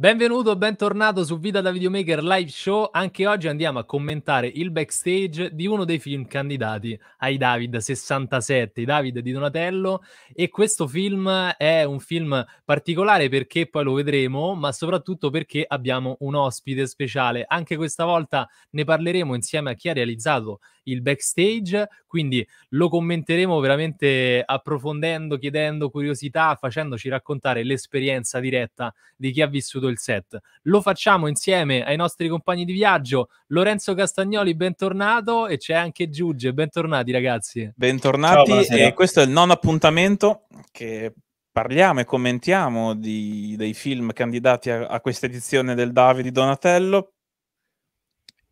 Benvenuto, bentornato su Vita da Videomaker Live Show. Anche oggi andiamo a commentare il backstage di uno dei film candidati ai David 67, David di Donatello. E questo film è un film particolare perché poi lo vedremo, ma soprattutto perché abbiamo un ospite speciale. Anche questa volta ne parleremo insieme a chi ha realizzato il backstage, quindi lo commenteremo veramente approfondendo, chiedendo curiosità, facendoci raccontare l'esperienza diretta di chi ha vissuto il set. Lo facciamo insieme ai nostri compagni di viaggio, Lorenzo Castagnoli, bentornato e c'è anche Giugge, bentornati ragazzi. Bentornati Ciao, e questo è il nono appuntamento che parliamo e commentiamo di, dei film candidati a, a questa edizione del Davide Donatello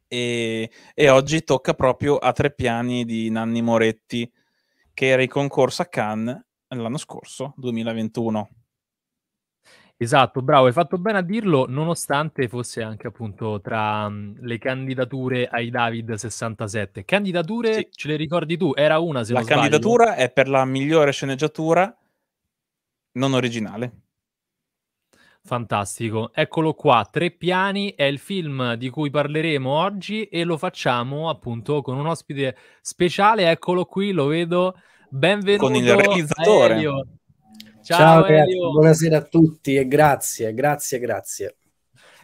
e, e, oggi tocca proprio a tre piani di Nanni Moretti, che era in concorso a Cannes l'anno scorso, 2021. Esatto, bravo, hai fatto bene a dirlo, nonostante fosse anche appunto tra um, le candidature ai David 67. Candidature, sì. ce le ricordi tu? Era una, se La candidatura sbaglio. è per la migliore sceneggiatura non originale. Fantastico, eccolo qua, Tre piani è il film di cui parleremo oggi e lo facciamo appunto con un ospite speciale, eccolo qui, lo vedo, benvenuto con il realizzatore. Elio. Ciao, Ciao Elio. buonasera a tutti e grazie, grazie, grazie.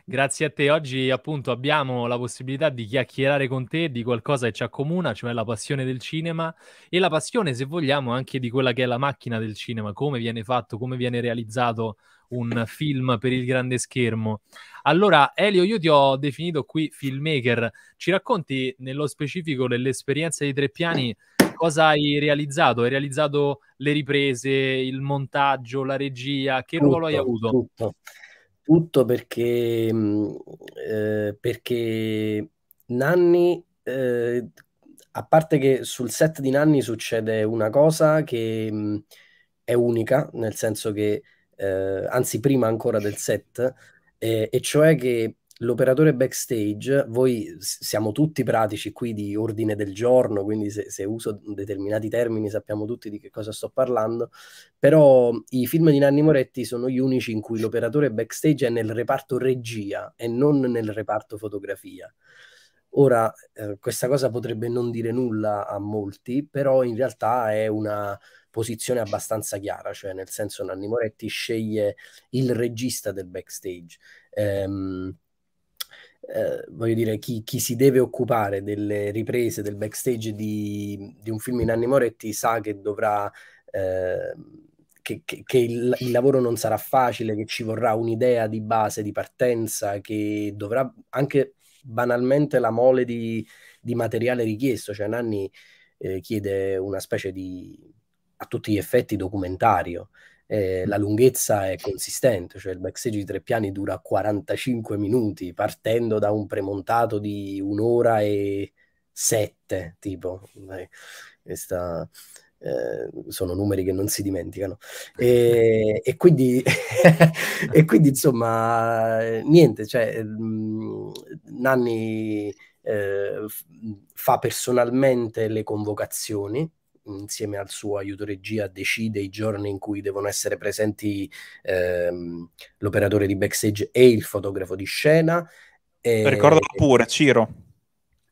Grazie a te, oggi appunto abbiamo la possibilità di chiacchierare con te di qualcosa che ci accomuna, cioè la passione del cinema e la passione, se vogliamo, anche di quella che è la macchina del cinema, come viene fatto, come viene realizzato un film per il grande schermo. Allora, Elio, io ti ho definito qui filmmaker. Ci racconti nello specifico dell'esperienza di Tre Piani cosa hai realizzato? Hai realizzato le riprese, il montaggio, la regia? Che tutto, ruolo hai avuto? Tutto, tutto perché, mm, eh, perché Nanni, eh, a parte che sul set di Nanni succede una cosa che mh, mm, è unica, nel senso che eh, anzi prima ancora del set, eh, e cioè che l'operatore backstage, voi siamo tutti pratici qui di ordine del giorno, quindi se, se, uso determinati termini sappiamo tutti di che cosa sto parlando, però i film di Nanni Moretti sono gli unici in cui l'operatore backstage è nel reparto regia e non nel reparto fotografia. Ora, eh, questa cosa potrebbe non dire nulla a molti, però in realtà è una posizione abbastanza chiara, cioè nel senso Nanni Moretti sceglie il regista del backstage. Ehm, eh, voglio dire, chi, chi, si deve occupare delle riprese del backstage di, di un film in Nanni Moretti sa che dovrà... Eh, che, che, che il, il, lavoro non sarà facile, che ci vorrà un'idea di base, di partenza, che dovrà anche banalmente la mole di, di materiale richiesto, cioè Nanni eh, chiede una specie di, a tutti gli effetti, documentario. Eh, mm. la lunghezza è consistente, cioè il backstage di tre piani dura 45 minuti, partendo da un premontato di un'ora e sette, tipo. Eh, questa Ehm, sono numeri che non si dimenticano. E, e, quindi, e quindi, insomma, niente, cioè, mh, mhmm, Nanni eh, fa personalmente le convocazioni, insieme al suo aiuto regia decide i giorni in cui devono essere presenti ehm, l'operatore di backstage e il fotografo di scena. E... Ricordalo pure, Ciro.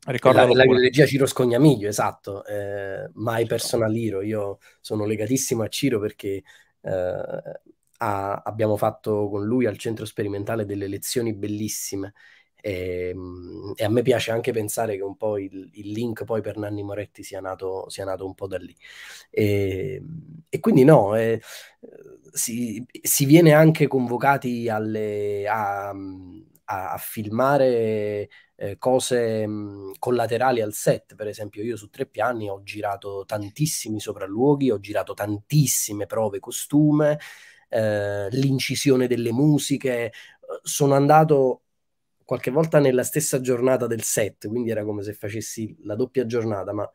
Ricordalo la, la ideologia Ciro Scognamiglio, esatto, eh, mai persona Liro, io sono legatissimo a Ciro perché eh, a, abbiamo fatto con lui al centro sperimentale delle lezioni bellissime e, ehm, e, a me piace anche pensare che un po' il, il link poi per Nanni Moretti sia nato, sia nato un po' da lì. E, ehm, e quindi no, eh, si, si, viene anche convocati alle... A, a, a filmare eh, cose mh, mm, collaterali al set, per esempio io su tre piani ho girato tantissimi sopralluoghi, ho girato tantissime prove costume, eh, l'incisione delle musiche, sono andato qualche volta nella stessa giornata del set, quindi era come se facessi la doppia giornata, ma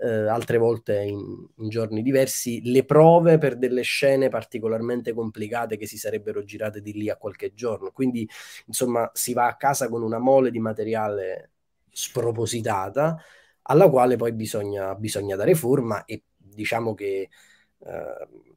eh, altre volte in, in, giorni diversi, le prove per delle scene particolarmente complicate che si sarebbero girate di lì a qualche giorno. Quindi, insomma, si va a casa con una mole di materiale spropositata, alla quale poi bisogna, bisogna dare forma e diciamo che... Eh,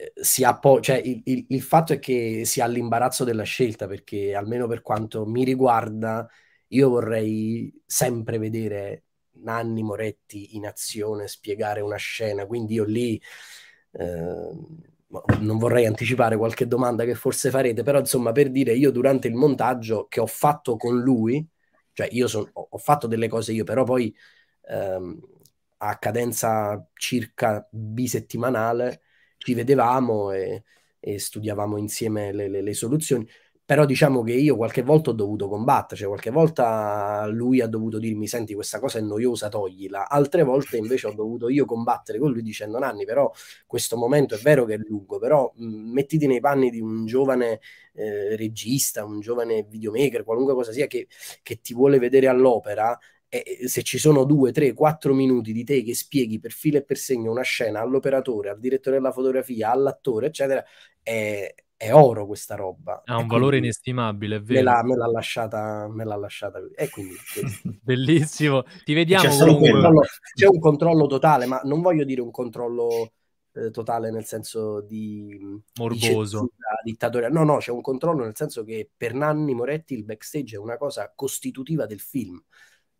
eh, si ha cioè, il, il, il, fatto è che si ha l'imbarazzo della scelta perché almeno per quanto mi riguarda io vorrei sempre vedere Nanni Moretti in azione spiegare una scena quindi io lì eh, non vorrei anticipare qualche domanda che forse farete però insomma per dire io durante il montaggio che ho fatto con lui cioè io son, ho fatto delle cose io però poi ehm, a cadenza circa bisettimanale ci vedevamo e, e studiavamo insieme le, le, le, soluzioni. Però diciamo che io qualche volta ho dovuto combattere, cioè qualche volta lui ha dovuto dirmi senti questa cosa è noiosa, toglila. Altre volte invece ho dovuto io combattere con lui dicendo Nanni, però questo momento è vero che è lungo, però mettiti nei panni di un giovane eh, regista, un giovane videomaker, qualunque cosa sia che, che ti vuole vedere all'opera eh, eh, se ci sono due, tre, quattro minuti di te che spieghi per filo e per segno una scena all'operatore, al direttore della fotografia, all'attore, eccetera, è, è oro questa roba. Ha un quindi, valore inestimabile, è vero. Me l'ha, me l'ha lasciata, me l'ha lasciata. E quindi, Bellissimo, ti vediamo. Cioè, c'è, un controllo, c'è un controllo totale, ma non voglio dire un controllo eh, totale nel senso di morboso di dittatoriale no no c'è un controllo nel senso che per Nanni Moretti il backstage è una cosa costitutiva del film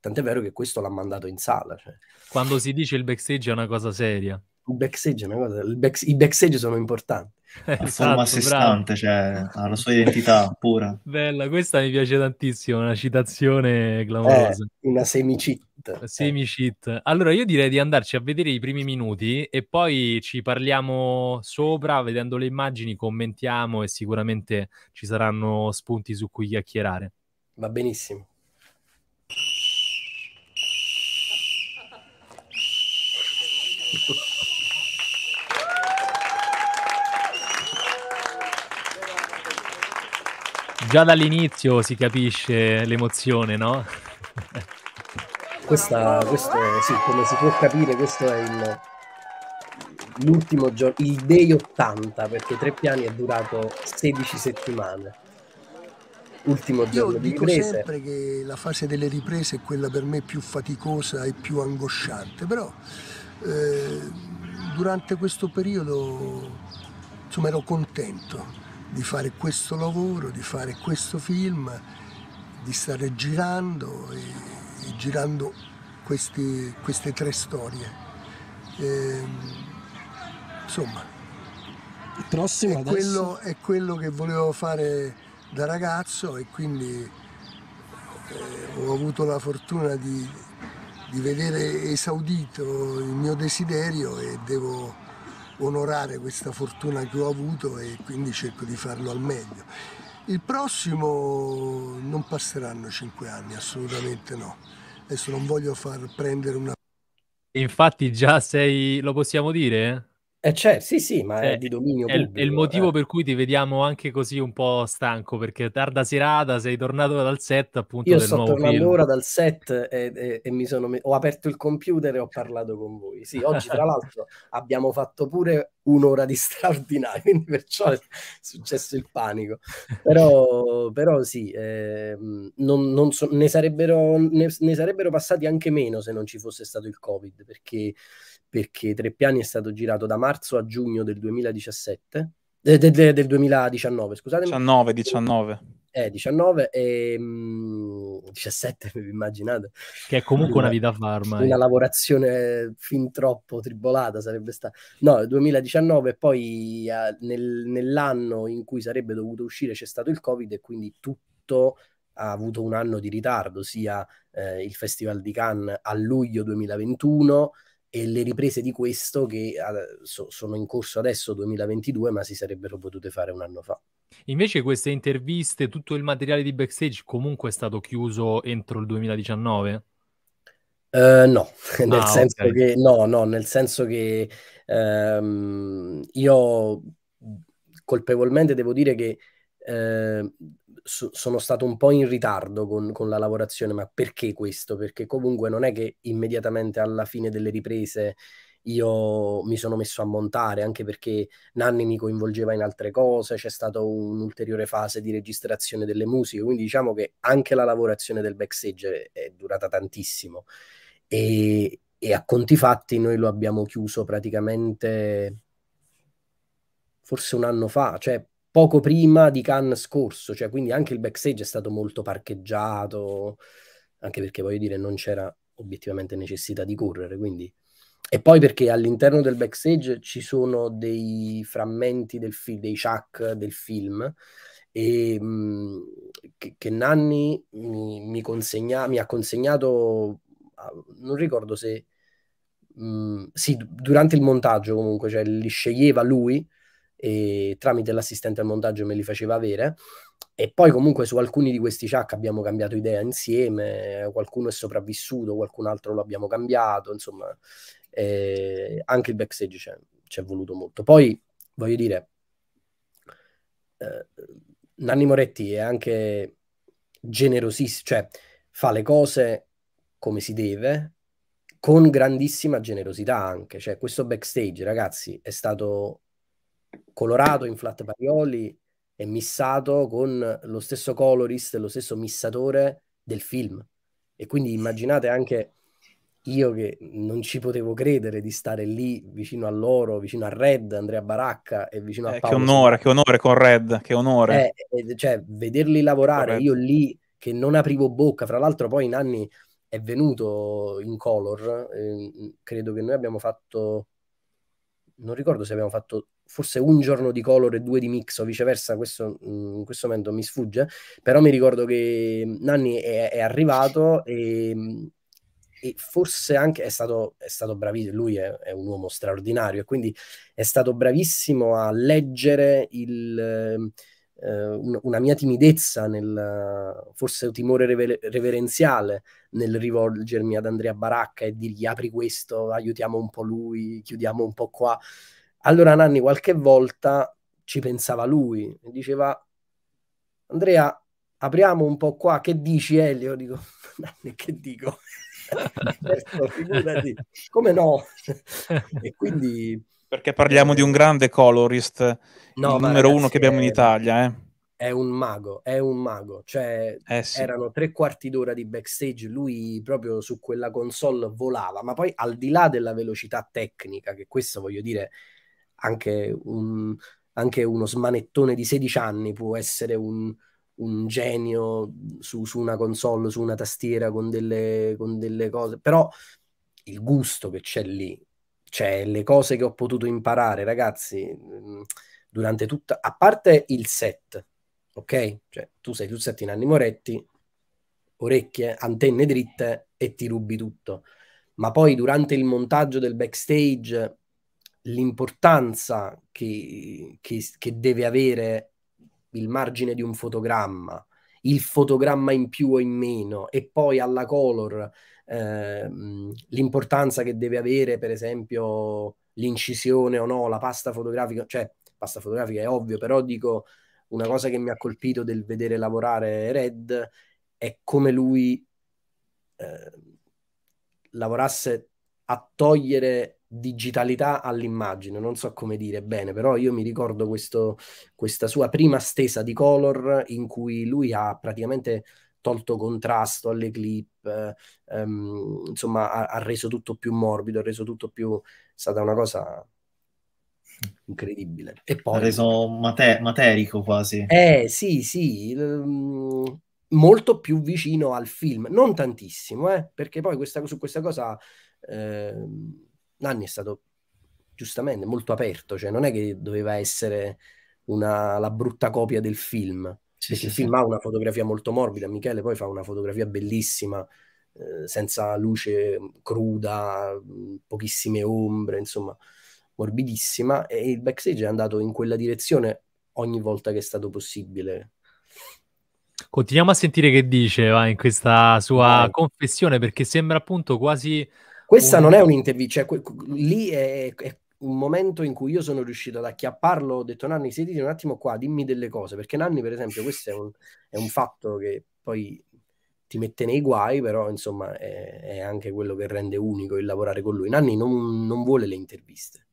Tant'è vero che questo l'ha mandato in sala. Cioè. Quando si dice il backstage è una cosa seria. Il backstage è una cosa... Back, I backstage sono importanti. Eh, esatto, forma a sé stante, cioè, ha la sua identità pura. Bella, questa mi piace tantissimo, una citazione clamorosa. Eh, una semi-cheat. Eh. Allora io direi di andarci a vedere i primi minuti e poi ci parliamo sopra, vedendo le immagini, commentiamo e sicuramente ci saranno spunti su cui chiacchierare. Va benissimo. Già dall'inizio si capisce l'emozione, no? Questa, questo è, sì, come si può capire, questo è il, l'ultimo giorno, il day 80, perché Tre Piani è durato 16 settimane. Ultimo giorno Io di dico riprese. sempre che la fase delle riprese è quella per me più faticosa e più angosciante, però eh, durante questo periodo insomma, ero contento di fare questo lavoro, di fare questo film, di stare girando e, e girando questi, queste tre storie. E, ehm, insomma, Il prossimo è quello, è, quello, che volevo fare da ragazzo e quindi eh, ho avuto la fortuna di, di vedere esaudito il mio desiderio e devo onorare questa fortuna che ho avuto e quindi cerco di farlo al meglio. Il prossimo non passeranno cinque anni, assolutamente no. Adesso non voglio far prendere una... Infatti già sei, lo possiamo dire? Eh certo, sì, sì, ma è, è eh, di dominio è, pubblico, è il eh. motivo eh. per cui ti vediamo anche così un po' stanco, perché tarda serata, sei tornato dal set appunto Io del nuovo film. Io sto tornando ora dal set e, e, e mi sono me- ho aperto il computer e ho parlato con voi. Sì, oggi tra l'altro abbiamo fatto pure un'ora di straordinario, quindi perciò è successo il panico. Però, però sì, eh, non, non so, ne, sarebbero, ne, ne sarebbero passati anche meno se non ci fosse stato il Covid, perché perché Tre Piani è stato girato da marzo a giugno del 2017, eh, de, de, del 2019, scusate 19, 19. Eh, 19 e mh, 17, vi immaginate. Che è comunque una, una vita farma. Eh. Una lavorazione fin troppo tribolata sarebbe stata. No, 2019 e poi eh, nel, nell'anno in cui sarebbe dovuto uscire c'è stato il Covid e quindi tutto ha avuto un anno di ritardo, sia eh, il Festival di Cannes a luglio 2021, e le riprese di questo che sono in corso adesso 2022 ma si sarebbero potute fare un anno fa. Invece queste interviste, tutto il materiale di backstage comunque è stato chiuso entro il 2019? Uh, eh, no. Ah, nel okay. che, no, no, nel senso che um, io colpevolmente devo dire che uh, so, sono stato un po' in ritardo con, con, la lavorazione, ma perché questo? Perché comunque non è che immediatamente alla fine delle riprese io mi sono messo a montare, anche perché Nanni mi coinvolgeva in altre cose, c'è stata un'ulteriore fase di registrazione delle musiche, quindi diciamo che anche la lavorazione del backstage è, è durata tantissimo. E, e a conti fatti noi lo abbiamo chiuso praticamente forse un anno fa, cioè poco prima di Cannes scorso, cioè quindi anche il backstage è stato molto parcheggiato, anche perché voglio dire non c'era obiettivamente necessità di correre, quindi... E poi perché all'interno del backstage ci sono dei frammenti del film, dei chuck del film, e, mh, mhmm, che, che, Nanni mi, mi, consegna, mi ha consegnato, ah, non ricordo se... Mh, mhmm, sì, durante il montaggio comunque, cioè li sceglieva lui, e tramite l'assistente al montaggio me li faceva avere e poi comunque su alcuni di questi chuck abbiamo cambiato idea insieme, qualcuno è sopravvissuto, qualcun altro lo abbiamo cambiato, insomma eh, anche il backstage c'è, c'è voluto molto. Poi voglio dire, eh, Nanni Moretti è anche generosissimo, cioè fa le cose come si deve, con grandissima generosità anche, cioè questo backstage ragazzi è stato colorato in flat parioli e missato con lo stesso colorist, lo stesso missatore del film. E quindi immaginate anche io che non ci potevo credere di stare lì vicino a loro, vicino a Red, Andrea Baracca e vicino a eh, Paolo. Che onore, che onore con Red, che onore. Eh, eh cioè, vederli lavorare, io lì che non aprivo bocca, fra l'altro poi in anni è venuto in color, eh, credo che noi abbiamo fatto, non ricordo se abbiamo fatto forse un giorno di color e due di mix o viceversa, questo mm, in questo momento mi sfugge, però mi ricordo che Nanni è, è arrivato e, mm, e, forse anche è stato, è stato bravissimo, lui è, è, un uomo straordinario e quindi è stato bravissimo a leggere il, ehm, eh, una mia timidezza, nel, forse un timore rever- reverenziale nel rivolgermi ad Andrea Baracca e dirgli apri questo, aiutiamo un po' lui, chiudiamo un po' qua. Allora Nanni qualche volta ci pensava lui e diceva Andrea apriamo un po' qua, che dici Elio? Dico Nanni che dico? Questo, come no? e quindi... Perché parliamo eh, di un grande colorist, no, il numero ragazzi, uno che abbiamo in Italia, eh è un mago, è un mago. Cioè, eh sì. erano tre quarti d'ora di backstage, lui proprio su quella console volava, ma poi al di là della velocità tecnica, che questo voglio dire anche, un, anche uno smanettone di 16 anni può essere un, un genio su, su, una console, su una tastiera con delle, con delle cose, però il gusto che c'è lì, cioè le cose che ho potuto imparare, ragazzi, mm, durante tutta, a parte il set, ok? Cioè tu sei tu set in anni moretti, orecchie, antenne dritte e ti rubi tutto. Ma poi durante il montaggio del backstage l'importanza che, che, che deve avere il margine di un fotogramma, il fotogramma in più o in meno, e poi alla color eh, l'importanza che deve avere, per esempio, l'incisione o no, la pasta fotografica, cioè pasta fotografica è ovvio, però dico una cosa che mi ha colpito del vedere lavorare Red è come lui eh, lavorasse a togliere digitalità all'immagine, non so come dire bene, però io mi ricordo questo, questa sua prima stesa di color in cui lui ha praticamente tolto contrasto alle clip, eh, ehm, insomma ha, ha, reso tutto più morbido, ha reso tutto più... è stata una cosa incredibile. E poi... Ha reso mate- materico quasi. Eh sì, sì, l- mm, molto più vicino al film, non tantissimo, eh, perché poi questa, su questa cosa... Ehm, Nanni è stato giustamente molto aperto, cioè non è che doveva essere una, la brutta copia del film, sì, perché sì, il film sì. ha una fotografia molto morbida, Michele poi fa una fotografia bellissima, eh, senza luce mm, cruda, mm, pochissime ombre, insomma, morbidissima, e il backstage è andato in quella direzione ogni volta che è stato possibile. Continuiamo a sentire che dice va, in questa sua confessione, perché sembra appunto quasi questa non è un'intervista, cioè, lì è, è un momento in cui io sono riuscito ad acchiapparlo, ho detto Nanni sediti un attimo qua, dimmi delle cose, perché Nanni per esempio questo è un, è un fatto che poi ti mette nei guai, però insomma è, è, anche quello che rende unico il lavorare con lui. Nanni non, non, vuole le interviste,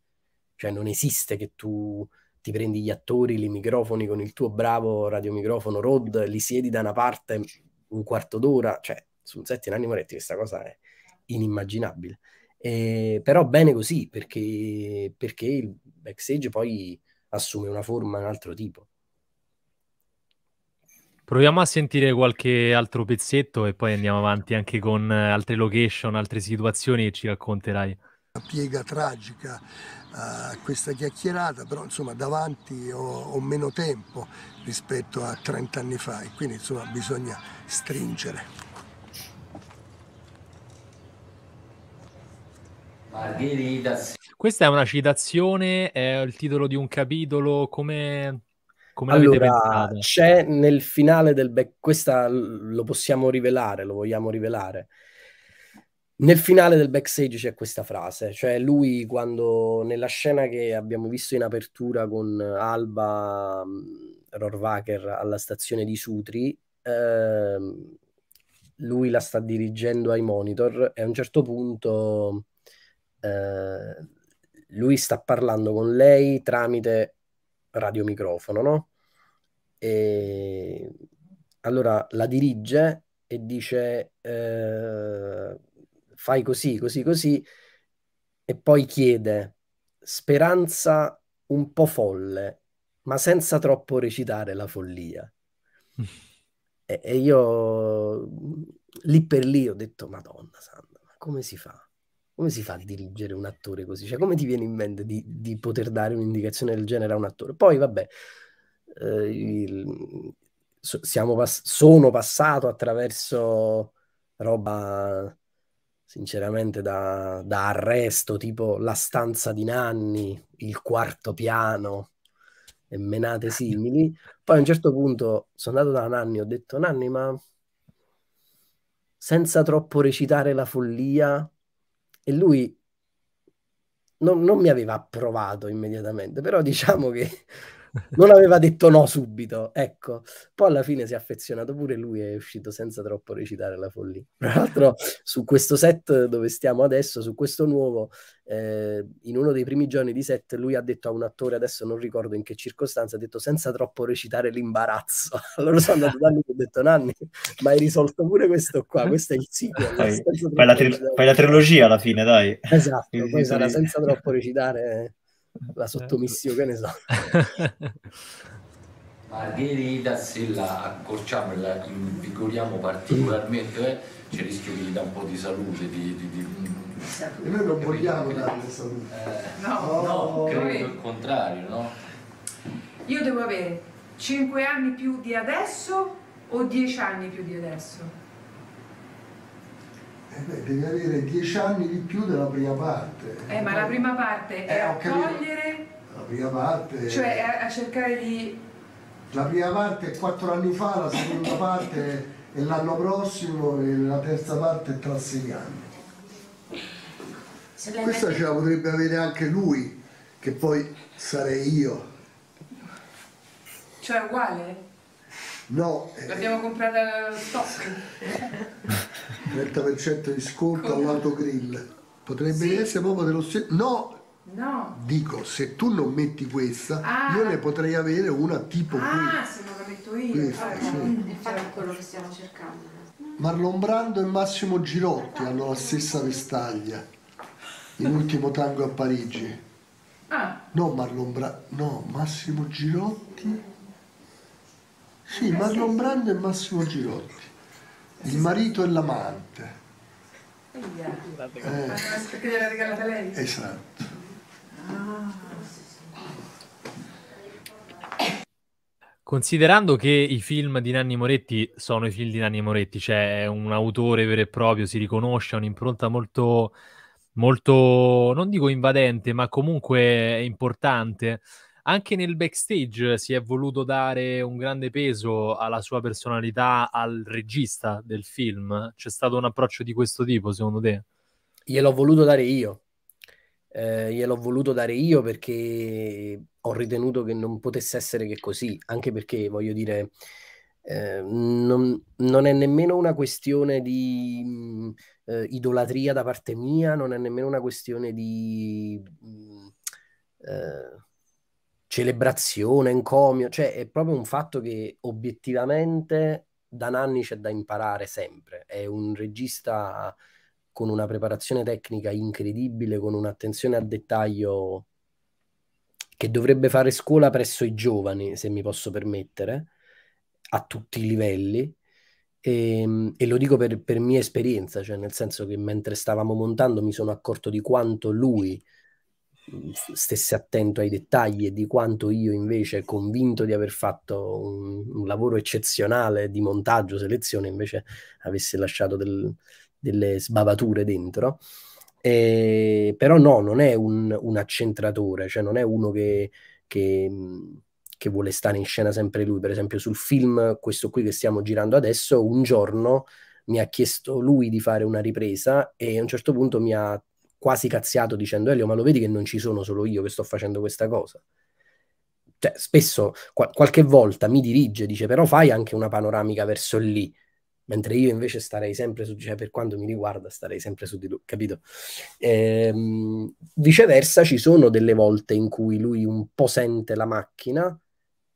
cioè non esiste che tu ti prendi gli attori, li microfoni con il tuo bravo radiomicrofono Rod, li siedi da una parte un quarto d'ora, cioè sul set di Nanni Moretti questa cosa è inimmaginabile. Eh, però bene così, perché, perché il backstage poi assume una forma, un altro tipo. Proviamo a sentire qualche altro pezzetto e poi andiamo avanti anche con altre location, altre situazioni che ci racconterai. La piega tragica a eh, questa chiacchierata, però insomma davanti ho, ho meno tempo rispetto a 30 anni fa e quindi insomma bisogna stringere. Margherita. Questa è una citazione, è il titolo di un capitolo, come... Come allora, c'è nel finale del back... questa lo possiamo rivelare, lo vogliamo rivelare. Nel finale del backstage c'è questa frase, cioè lui quando nella scena che abbiamo visto in apertura con Alba mm, Rorvacher alla stazione di Sutri, eh, lui la sta dirigendo ai monitor e a un certo punto eh, lui sta parlando con lei tramite radiomicrofono, no? E allora la dirige e dice eh, fai così, così, così, e poi chiede speranza un po' folle, ma senza troppo recitare la follia. e, e io lì per lì ho detto, Madonna Santa, ma come si fa? come si fa a dirigere un attore così? Cioè, come ti viene in mente di, di poter dare un'indicazione del genere a un attore? Poi, vabbè, eh, il, so, pass sono passato attraverso roba, sinceramente, da, da, arresto, tipo la stanza di Nanni, il quarto piano e menate simili. Poi a un certo punto sono andato da Nanni e ho detto, Nanni, ma senza troppo recitare la follia e lui non, non mi aveva approvato immediatamente, però diciamo che non aveva detto no subito, ecco. Poi alla fine si è affezionato pure lui e è uscito senza troppo recitare la follia. Tra l'altro su questo set dove stiamo adesso, su questo nuovo, eh, in uno dei primi giorni di set lui ha detto a un attore, adesso non ricordo in che circostanza, ha detto senza troppo recitare l'imbarazzo. Allora sono andato da lui e ho detto Nanni, ma hai risolto pure questo qua, questo è il sequel. Fai, fai, la, tri- fai la trilogia alla fine, dai. Esatto, poi sarà senza troppo recitare eh la certo. sottomissione, che ne so. Margherita, se la accorciamo e la invigoriamo particolarmente, eh, c'è il rischio che gli dà un po' di salute, di, di, di... Mm. E noi non vogliamo dare salute. Eh, no, no, credo il contrario, no? Io devo avere 5 anni più di adesso o 10 anni più di adesso? Eh beh, devi avere dieci anni di più della prima parte. Eh, ma la prima parte eh, è eh, a cogliere... La prima parte... Cioè a, a cercare di... La prima parte è quattro anni fa, la seconda parte è l'anno prossimo e la terza parte è tra sei anni. Questa ce la potrebbe avere anche lui, che poi sarei io. Cioè uguale? No. Eh, L'abbiamo comprata stock. 30% di sconto all'autogrill. Potrebbe sì. essere proprio dello stesso. No! No. Dico, se tu non metti questa, ah. io ne potrei avere una tipo ah, Ah, se non la metto io. Questa, ah, sì. Infatti è quello che stiamo cercando. Marlon Brando e Massimo Girotti hanno la stessa vestaglia. In ultimo tango a Parigi. Ah. No, Marlon Brando, no, Massimo Girotti. Eh, sì, Marlon Brando e Massimo Girotti il marito e l'amante. Eh, che ah. gliel'ha regalata lei? Esatto. Considerando che i film di Nanni Moretti sono i film di Nanni Moretti, cioè un autore vero e proprio, si riconosce, ha un'impronta molto, molto, non dico invadente, ma comunque importante. Anche nel backstage si è voluto dare un grande peso alla sua personalità, al regista del film. C'è stato un approccio di questo tipo, secondo te? Gliel'ho voluto dare io. Eh, gliel'ho voluto dare io perché ho ritenuto che non potesse essere che così, anche perché voglio dire, eh, non, non, è nemmeno una questione di mh, mm, eh, idolatria da parte mia, non è nemmeno una questione di mh, mm, eh, celebrazione, encomio, cioè è proprio un fatto che obiettivamente da Nanni c'è da imparare sempre, è un regista con una preparazione tecnica incredibile, con un'attenzione al dettaglio che dovrebbe fare scuola presso i giovani, se mi posso permettere, a tutti i livelli. E, ehm, e lo dico per, per, mia esperienza, cioè nel senso che mentre stavamo montando mi sono accorto di quanto lui stesse attento ai dettagli e di quanto io invece convinto di aver fatto un, un lavoro eccezionale di montaggio, selezione, invece avesse lasciato del, delle sbavature dentro. Eh, però no, non è un, un, accentratore, cioè non è uno che, che, che, vuole stare in scena sempre lui. Per esempio sul film, questo qui che stiamo girando adesso, un giorno mi ha chiesto lui di fare una ripresa e a un certo punto mi ha quasi cazziato dicendo Elio, ma lo vedi che non ci sono solo io che sto facendo questa cosa? Cioè, spesso, qual- qualche volta mi dirige, dice, però fai anche una panoramica verso lì, mentre io invece starei sempre su, cioè per quanto mi riguarda, starei sempre su di lui, capito? Ehm, viceversa, ci sono delle volte in cui lui un po' sente la macchina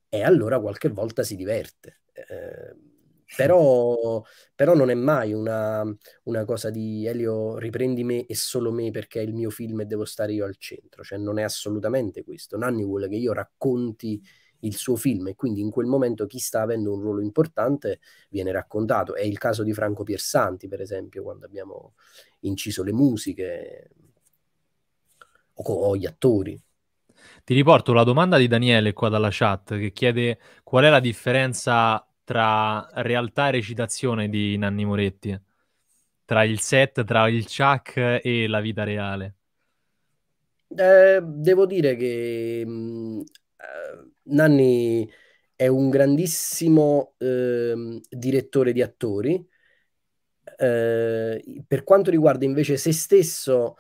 e allora qualche volta si diverte. Ehm, però, però, non è mai una, una, cosa di Elio riprendi me e solo me perché è il mio film e devo stare io al centro, cioè non è assolutamente questo. Nanni vuole che io racconti il suo film e quindi in quel momento chi sta avendo un ruolo importante viene raccontato. È il caso di Franco Piersanti, per esempio, quando abbiamo inciso le musiche o, o gli attori. Ti riporto la domanda di Daniele qua dalla chat che chiede qual è la differenza tra realtà e recitazione di Nanni Moretti, tra il set, tra il Chuck e la vita reale? Eh, devo dire che mh, mm, eh, Nanni è un grandissimo eh, direttore di attori. Eh, per quanto riguarda invece se stesso,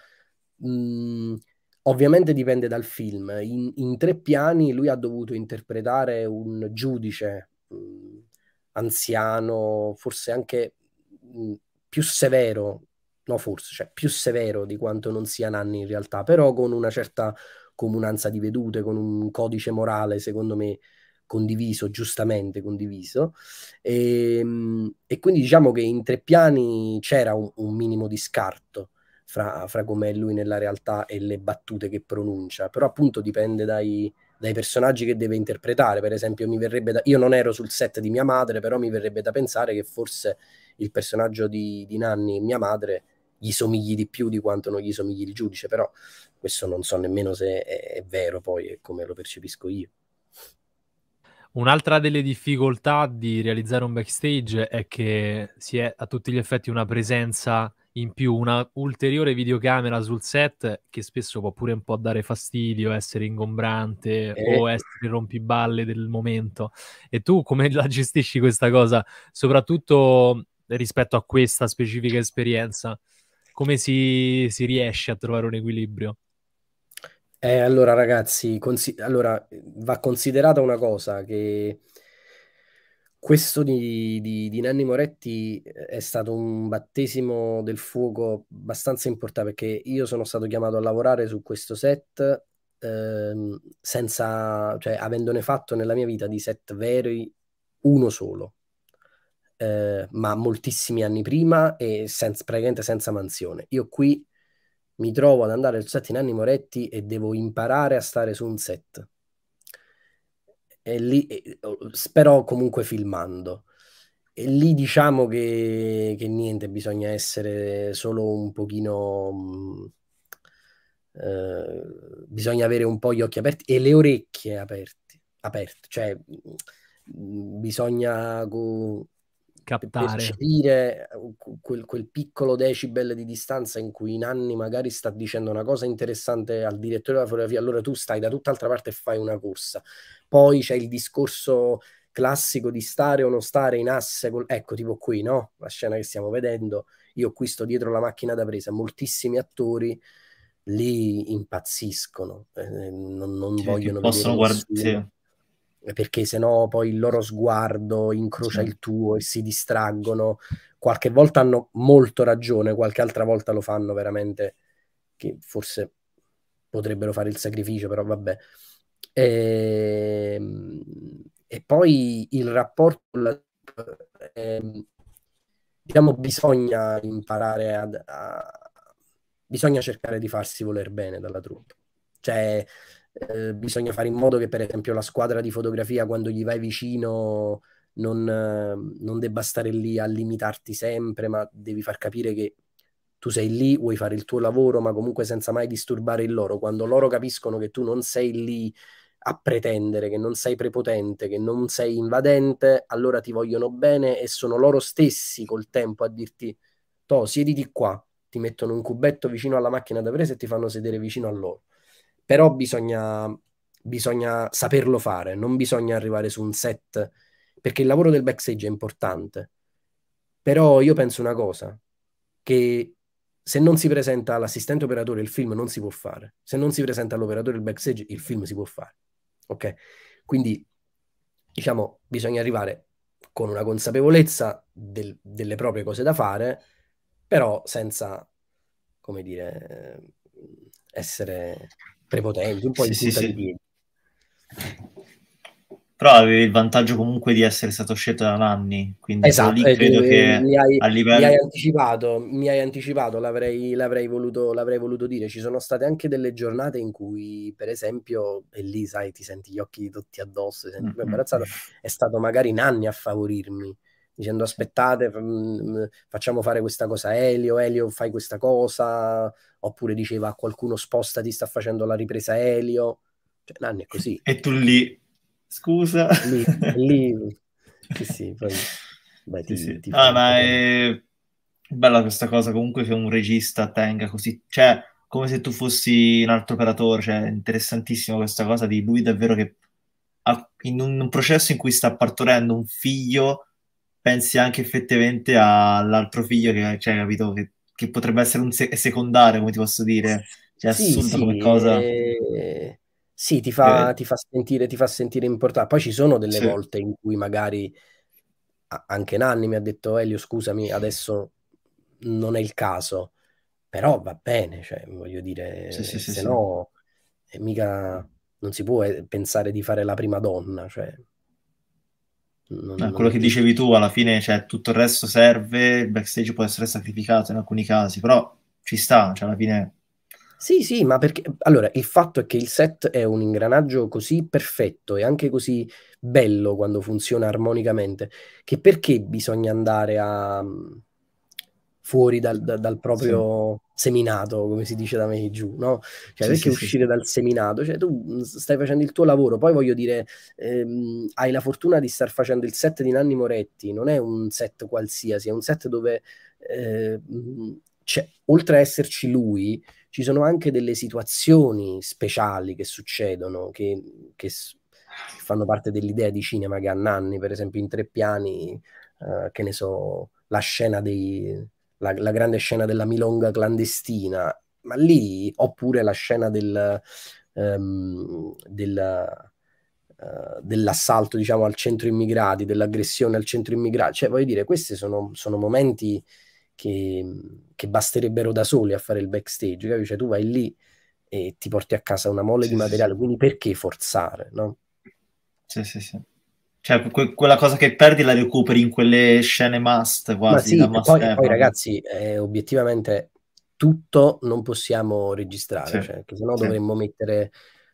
mh, mm, ovviamente dipende dal film. In, in, tre piani lui ha dovuto interpretare un giudice mh, mm, anziano, forse anche mh, più severo, no forse, cioè più severo di quanto non sia Nanni in realtà, però con una certa comunanza di vedute, con un codice morale, secondo me, condiviso, giustamente condiviso. E, ehm, e quindi diciamo che in tre piani c'era un, un minimo di scarto fra, fra com'è lui nella realtà e le battute che pronuncia, però appunto dipende dai dai personaggi che deve interpretare. Per esempio, mi verrebbe da... Io non ero sul set di mia madre, però mi verrebbe da pensare che forse il personaggio di, di Nanni, mia madre, gli somigli di più di quanto non gli somigli il giudice, però questo non so nemmeno se è, è vero poi, è come lo percepisco io. Un'altra delle difficoltà di realizzare un backstage è che si è a tutti gli effetti una presenza in più una ulteriore videocamera sul set che spesso può pure un po' dare fastidio, essere ingombrante eh. o essere rompiballe del momento. E tu come la gestisci questa cosa, soprattutto rispetto a questa specifica esperienza? Come si, si riesce a trovare un equilibrio? Eh, allora ragazzi, consi- allora, va considerata una cosa che questo di, di, di, Nanni Moretti eh, è stato un battesimo del fuoco abbastanza importante perché io sono stato chiamato a lavorare su questo set ehm, senza, cioè, avendone fatto nella mia vita di set veri uno solo, eh, ma moltissimi anni prima e senza, praticamente senza mansione. Io qui mi trovo ad andare sul set di Nanni Moretti e devo imparare a stare su un set e lì, e, però comunque filmando. E lì diciamo che, che niente, bisogna essere solo un pochino... Mh, mm, eh, bisogna avere un po' gli occhi aperti e le orecchie aperti, aperte, cioè mh, mm, bisogna... Go, captare. Percepire eh, quel, quel, piccolo decibel di distanza in cui Nanni magari sta dicendo una cosa interessante al direttore della fotografia, allora tu stai da tutt'altra parte e fai una corsa. Poi c'è il discorso classico di stare o non stare in asse, col... ecco tipo qui, no? La scena che stiamo vedendo, io qui sto dietro la macchina da presa, moltissimi attori lì impazziscono, eh, eh non, non cioè, vogliono vedere... Guard- perché sennò poi il loro sguardo incrocia sì. il tuo e si distraggono. Qualche volta hanno molto ragione, qualche altra volta lo fanno veramente, che forse potrebbero fare il sacrificio, però vabbè. E, ehm, e poi il rapporto, eh, diciamo, bisogna imparare ad, a... bisogna cercare di farsi voler bene dalla troupe. Cioè, eh, bisogna fare in modo che per esempio la squadra di fotografia quando gli vai vicino non, eh, non debba stare lì a limitarti sempre, ma devi far capire che tu sei lì, vuoi fare il tuo lavoro, ma comunque senza mai disturbare il loro. Quando loro capiscono che tu non sei lì a pretendere, che non sei prepotente, che non sei invadente, allora ti vogliono bene e sono loro stessi col tempo a dirti, to, siediti qua, ti mettono un cubetto vicino alla macchina da presa e ti fanno sedere vicino a loro però bisogna, bisogna saperlo fare, non bisogna arrivare su un set, perché il lavoro del backstage è importante. Però io penso una cosa, che se non si presenta l'assistente operatore il film non si può fare, se non si presenta l'operatore il backstage il film si può fare, ok? Quindi, diciamo, bisogna arrivare con una consapevolezza del, delle proprie cose da fare, però senza, come dire, essere prepotenti, un po' sì, di sì, sì. Però avevi il vantaggio comunque di essere stato scelto da Nanni, quindi esatto, lì eh, credo eh, che mi hai, a livello... mi hai anticipato, mi hai anticipato l'avrei, l'avrei, voluto, l'avrei voluto dire. Ci sono state anche delle giornate in cui, per esempio, e lì sai, ti senti gli occhi tutti addosso, ti senti mm-hmm. imbarazzato, è stato magari Nanni a favorirmi dicendo aspettate, mm, facciamo fare questa cosa a Elio, Elio fai questa cosa, oppure diceva a qualcuno spostati, sta facendo la ripresa Elio. Cioè, Nanni è così. E tu lì, scusa. Lì, lì. Sì, sì, poi... Beh, ti, sì, sì. Ti ah, ma è bella questa cosa comunque che un regista tenga così, cioè come se tu fossi un altro operatore, cioè interessantissimo questa cosa di lui davvero che ha, in un processo in cui sta partorendo un figlio pensi anche effettivamente all'altro figlio che, cioè, capito, che, che potrebbe essere un se- secondario, come ti posso dire, cioè sì, assunto sì, come cosa. Eh, sì, ti fa, eh. ti fa, sentire, ti fa sentire importante. Poi ci sono delle sì. volte in cui magari anche Nanni mi ha detto, Elio, scusami, adesso non è il caso, però va bene, cioè, voglio dire, sì, se sì, no, eh, mica non si può eh, pensare di fare la prima donna, cioè, non, ah, quello che dicevi tu alla fine, cioè, tutto il resto serve, il backstage può essere sacrificato in alcuni casi, però ci sta, cioè alla fine... Sì, sì, ma perché... Allora, il fatto è che il set è un ingranaggio così perfetto e anche così bello quando funziona armonicamente, che perché bisogna andare a... Mm, fuori dal, dal proprio... Sì seminato, come si dice da me giù, no? Cioè, sì, perché sì, uscire sì. dal seminato? Cioè, tu mm, stai facendo il tuo lavoro, poi voglio dire, ehm, hai la fortuna di star facendo il set di Nanni Moretti, non è un set qualsiasi, è un set dove, eh, oltre a esserci lui, ci sono anche delle situazioni speciali che succedono, che, che fanno parte dell'idea di cinema che ha Nanni, per esempio in tre piani, eh, che ne so, la scena dei la, la grande scena della milonga clandestina, ma lì, oppure la scena del, um, del, uh, dell'assalto diciamo, al centro immigrati, dell'aggressione al centro immigrati, cioè voglio dire, questi sono, sono momenti che, che, basterebbero da soli a fare il backstage, capisci? Cioè, tu vai lì e ti porti a casa una mole sì, di materiale, sì. quindi perché forzare, no? Sì, sì, sì. Cioè, que- quella cosa che perdi la recuperi in quelle scene must quasi. Ma sì, must poi, poi, ragazzi, eh, obiettivamente tutto non possiamo registrare, sì. cioè, che sennò sì. dovremmo mettere,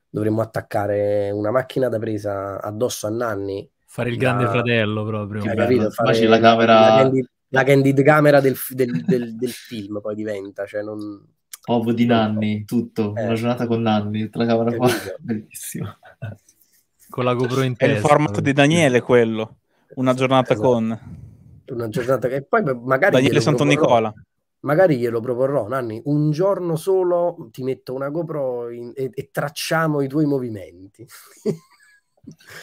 dovremmo attaccare una macchina da presa addosso a Nanni. Fare il grande da, fratello proprio. Hai capito? Fare la camera... La candid, la candid camera del, del, del, del, film poi diventa, cioè non... Ovo di Nanni, tutto, eh. una giornata con Nanni, tra la camera qua, bellissima. Con la GoPro in testa. È il format di Daniele quello, una giornata esatto. con... Una giornata che poi magari... Daniele Santo Proporrò, magari glielo proporrò, Nanni, un giorno solo ti metto una GoPro in, e, e tracciamo i tuoi movimenti.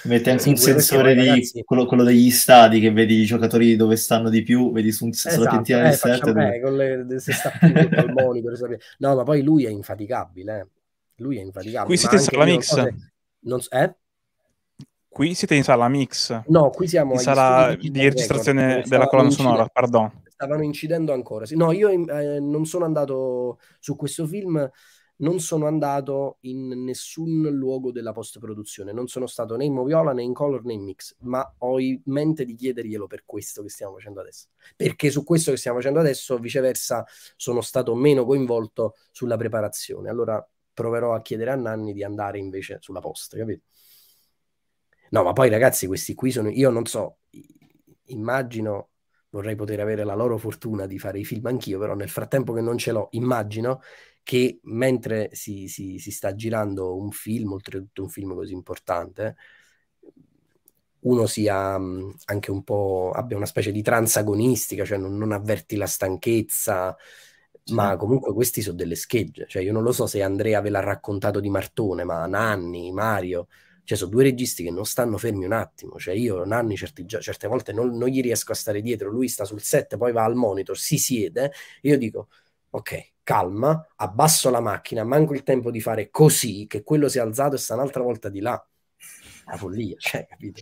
Metti anche un sensore di ragazzi... quello, quello, degli stadi che vedi i giocatori dove stanno di più, vedi su un sensore esatto, eh, facciamo, dove... eh, con le, se sta più col monitor. No, ma poi lui è infaticabile. Eh. Lui è infaticabile. Qui siete sulla mix. Non so, se, non eh? Qui siete in sala mix? No, qui siamo in sala di, registrazione record. della colonna incidendo. sonora, pardon. Stavano incidendo ancora. No, io eh, non sono andato su questo film, non sono andato in nessun luogo della post-produzione. Non sono stato né in Moviola, né in Color, né in Mix, ma ho in mente di chiederglielo per questo che stiamo facendo adesso. Perché su questo che stiamo facendo adesso, viceversa, sono stato meno coinvolto sulla preparazione. Allora proverò a chiedere a Nanni di andare invece sulla post, capito? No, ma poi ragazzi, questi qui sono... Io non so, immagino, vorrei poter avere la loro fortuna di fare i film anch'io, però nel frattempo che non ce l'ho, immagino che mentre si, si, si sta girando un film, oltretutto un film così importante, uno sia mm, anche un po' abbia una specie di transagonistica, cioè non, non avverti la stanchezza, sì. ma comunque questi sono delle schegge, cioè io non lo so se Andrea ve l'ha raccontato di Martone, ma Nanni, Mario, cioè, sono due registi che non stanno fermi un attimo. Cioè, io, Nanni, certi, certe volte non, non, gli riesco a stare dietro. Lui sta sul set, poi va al monitor, si siede. Io dico, ok, calma, abbasso la macchina, manco il tempo di fare così, che quello si è alzato e sta un'altra volta di là. La follia, cioè, capito?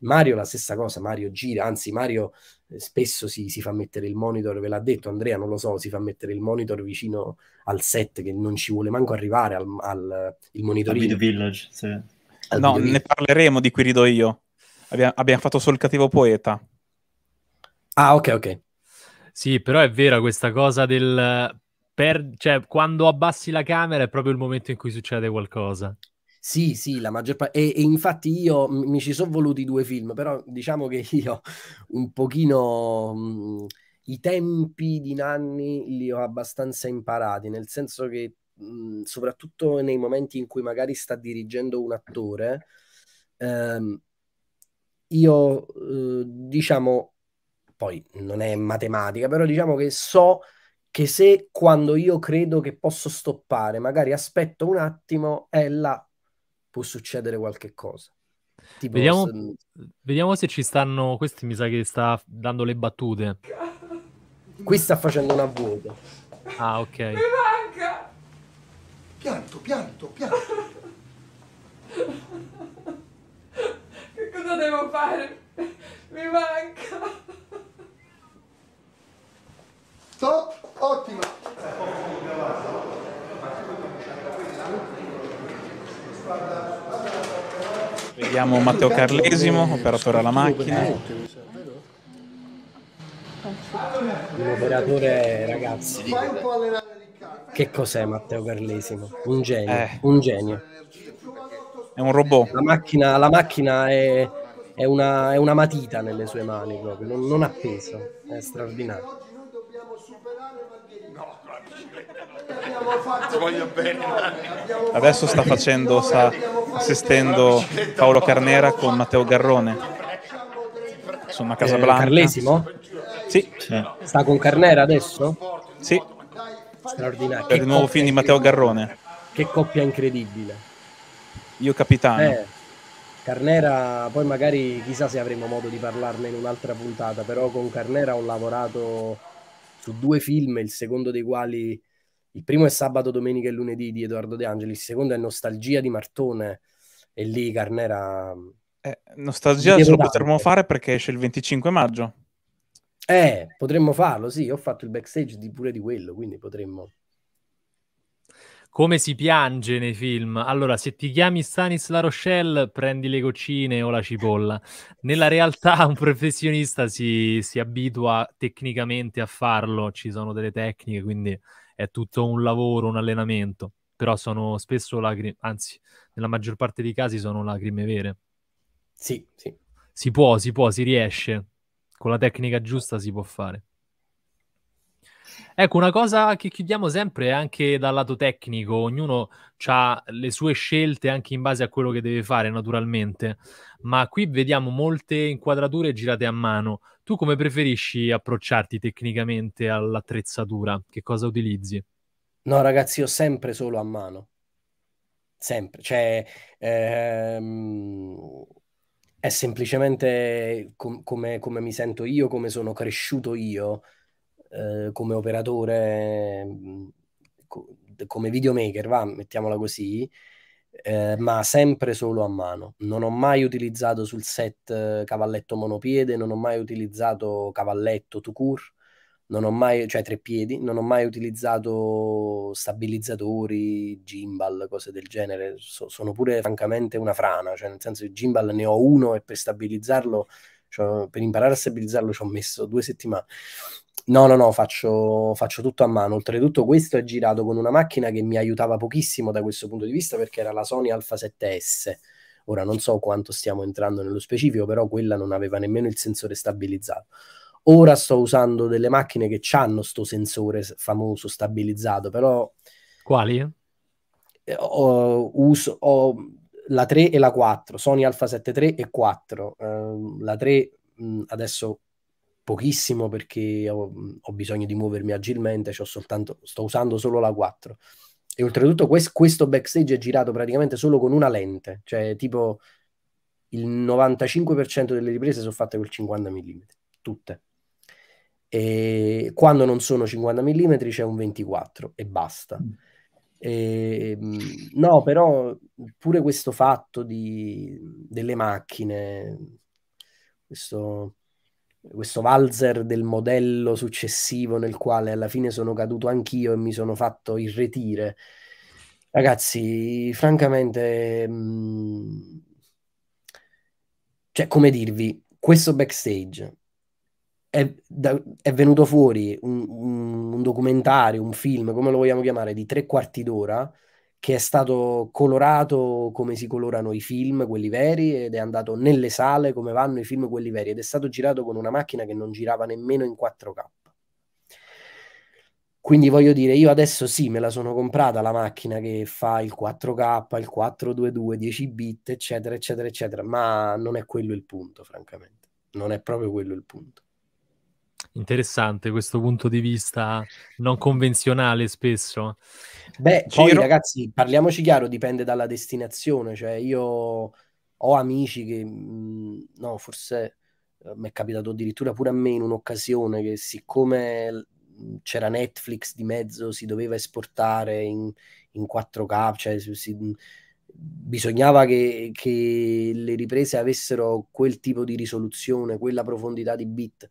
Mario la stessa cosa, Mario gira, anzi Mario eh, spesso si, si fa mettere il monitor, ve l'ha detto Andrea, non lo so, si fa mettere il monitor vicino al set che non ci vuole manco arrivare al, al il monitorino. Al Village, sì. No, ne parleremo di cui rido io. Abbiamo, abbiamo fatto solo il cattivo poeta. Ah, ok, ok. Sì, però è vera questa cosa del... Per, cioè, quando abbassi la camera è proprio il momento in cui succede qualcosa. Sì, sì, la maggior parte. E, e, infatti io mi ci sono voluti due film, però diciamo che io un pochino mh, i tempi di Nanni li ho abbastanza imparati, nel senso che Mhmm, soprattutto nei momenti in cui magari sta dirigendo un attore, ehm, io uhm, diciamo, poi non è matematica, però diciamo che so che se quando io credo che posso stoppare, magari aspetto un attimo, è là può succedere qualche cosa. Tipo, vediamo, se... Mhmm vediamo se ci stanno. Questi mi sa che sta dando le battute. Qui sta facendo una vuota. Ah, ok pianto, pianto, pianto. Che cosa devo fare? Mi manca. Stop, ottima. Vediamo Matteo Carlesimo, operatore alla macchina. L'operatore ragazzi. Fai un po' allenare. Che cos'è Matteo Carlesimo? Un genio, eh. un genio. È un robot. La macchina, la macchina è, è, una, è, una, matita nelle sue mani proprio, non, non ha peso, è straordinario. Adesso sta facendo, sta assistendo Paolo Carnera con Matteo Garrone. Sono a Casa Blanca. Eh, Carlesimo? Sì. sì. Sta con Carnera adesso? Sì straordinario. Per il nuovo film di Matteo Garrone. Che coppia incredibile. Io capitano. Eh, Carnera, poi magari chissà se avremo modo di parlarne in un'altra puntata, però con Carnera ho lavorato su due film, il secondo dei quali, il primo è Sabato, Domenica e Lunedì di Edoardo De Angeli, il secondo è Nostalgia di Martone, e lì Carnera... Eh, nostalgia ce lo potremmo fare perché esce il 25 maggio. Eh, potremmo farlo, sì, ho fatto il backstage di pure di quello, quindi potremmo... Come si piange nei film? Allora, se ti chiami Stanis La Rochelle, prendi le goccine o la cipolla. Nella realtà un professionista si, si abitua tecnicamente a farlo, ci sono delle tecniche, quindi è tutto un lavoro, un allenamento, però sono spesso lacrime, anzi, nella maggior parte dei casi sono lacrime vere. Sì, sì. Si può, si può, si riesce con la tecnica giusta si può fare. Ecco, una cosa che chiudiamo sempre anche dal lato tecnico, ognuno ha le sue scelte anche in base a quello che deve fare, naturalmente, ma qui vediamo molte inquadrature girate a mano. Tu come preferisci approcciarti tecnicamente all'attrezzatura? Che cosa utilizzi? No, ragazzi, io sempre solo a mano. Sempre. Cioè, ehm è semplicemente com- come, come, mi sento io, come sono cresciuto io eh, come operatore, mm, co- come videomaker, va, mettiamola così, eh, ma sempre solo a mano. Non ho mai utilizzato sul set eh, cavalletto monopiede, non ho mai utilizzato cavalletto to court, non ho mai, cioè tre piedi, non ho mai utilizzato stabilizzatori, gimbal, cose del genere. So, sono pure francamente una frana, cioè nel senso che gimbal ne ho uno e per stabilizzarlo, cioè, per imparare a stabilizzarlo ci ho messo due settimane. No, no, no, faccio, faccio, tutto a mano. Oltretutto questo è girato con una macchina che mi aiutava pochissimo da questo punto di vista perché era la Sony Alpha 7S. Ora non so quanto stiamo entrando nello specifico, però quella non aveva nemmeno il sensore stabilizzato Ora sto usando delle macchine che hanno sto sensore famoso stabilizzato, però... Quali? Eh, ho, uso, ho la 3 e la 4, Sony Alpha 7 3 e 4. Uh, ehm, la 3 mh, adesso pochissimo perché ho, ho, bisogno di muovermi agilmente, cioè soltanto, sto usando solo la 4. E oltretutto quest, questo backstage è girato praticamente solo con una lente, cioè tipo il 95% delle riprese sono fatte col 50 mm, tutte. E quando non sono 50 mm c'è un 24 e basta. Mm. E, ehm, no, però pure questo fatto di, delle macchine, questo, questo valzer del modello successivo nel quale alla fine sono caduto anch'io e mi sono fatto irretire. Ragazzi, francamente, mh, mm, cioè, come dirvi, questo backstage è, da, è venuto fuori un, un, un documentario, un film, come lo vogliamo chiamare, di tre quarti d'ora che è stato colorato come si colorano i film, quelli veri, ed è andato nelle sale come vanno i film, quelli veri, ed è stato girato con una macchina che non girava nemmeno in 4K. Quindi voglio dire, io adesso sì, me la sono comprata la macchina che fa il 4K, il 422, 10 bit, eccetera, eccetera, eccetera, ma non è quello il punto, francamente. Non è proprio quello il punto. Interessante questo punto di vista non convenzionale spesso. Beh, Giro... poi ragazzi, parliamoci chiaro, dipende dalla destinazione, cioè io ho amici che, mm, no, forse eh, mi è capitato addirittura pure a me in un'occasione che siccome mm, c'era Netflix di mezzo, si doveva esportare in, in 4K, cioè si, mm, bisognava che, che le riprese avessero quel tipo di risoluzione, quella profondità di bit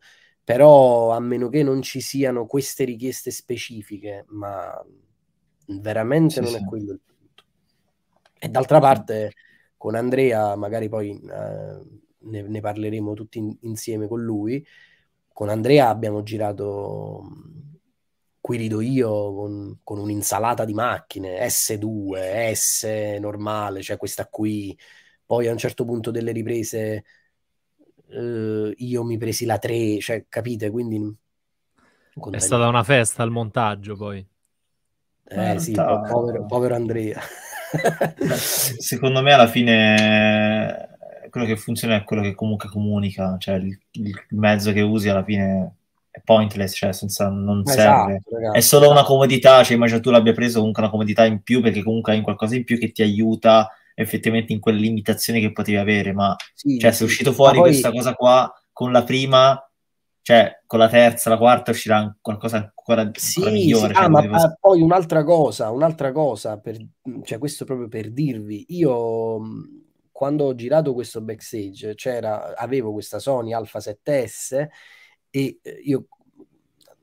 però a meno che non ci siano queste richieste specifiche, ma veramente sì, non sì. è quello il punto. E d'altra parte con Andrea, magari poi eh, ne, ne, parleremo tutti in, insieme con lui, con Andrea abbiamo girato mm, qui rido io con, con un'insalata di macchine, S2, S normale, cioè questa qui, poi a un certo punto delle riprese eh, io mi presi la 3, cioè capite, quindi... È stata una festa al montaggio poi. Eh sì, povero, povero Andrea. Secondo me alla fine eh, quello che funziona è quello che comunque comunica, cioè il, il mezzo che usi alla fine è pointless, cioè senza, non esatto, serve. Ragazzi, è solo esatto. una comodità, cioè immagino tu l'abbia preso comunque una comodità in più perché comunque hai qualcosa in più che ti aiuta effettivamente in quelle limitazioni che potevi avere, ma sì, cioè, se è uscito fuori poi... questa cosa qua con la prima, cioè con la terza, la quarta uscirà qualcosa ancora, sì, ancora migliore. Sì, cioè, ah, ma posso... poi un'altra cosa, un'altra cosa, per, cioè questo proprio per dirvi, io quando ho girato questo backstage c'era, avevo questa Sony Alpha 7S e eh, io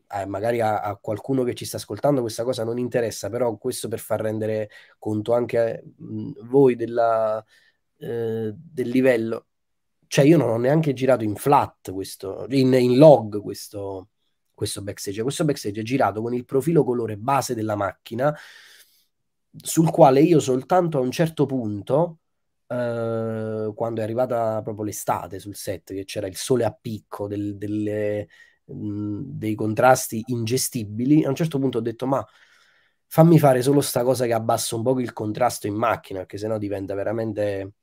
eh, magari a, a, qualcuno che ci sta ascoltando questa cosa non interessa, però questo per far rendere conto anche a voi della, eh, del livello. Cioè io non ho neanche girato in flat questo, in, in log questo, questo backstage. Questo backstage è girato con il profilo colore base della macchina, sul quale io soltanto a un certo punto, eh, quando è arrivata proprio l'estate sul set, che c'era il sole a picco del, delle dei contrasti ingestibili, a un certo punto ho detto ma fammi fare solo sta cosa che abbassa un po' il contrasto in macchina, perché sennò diventa veramente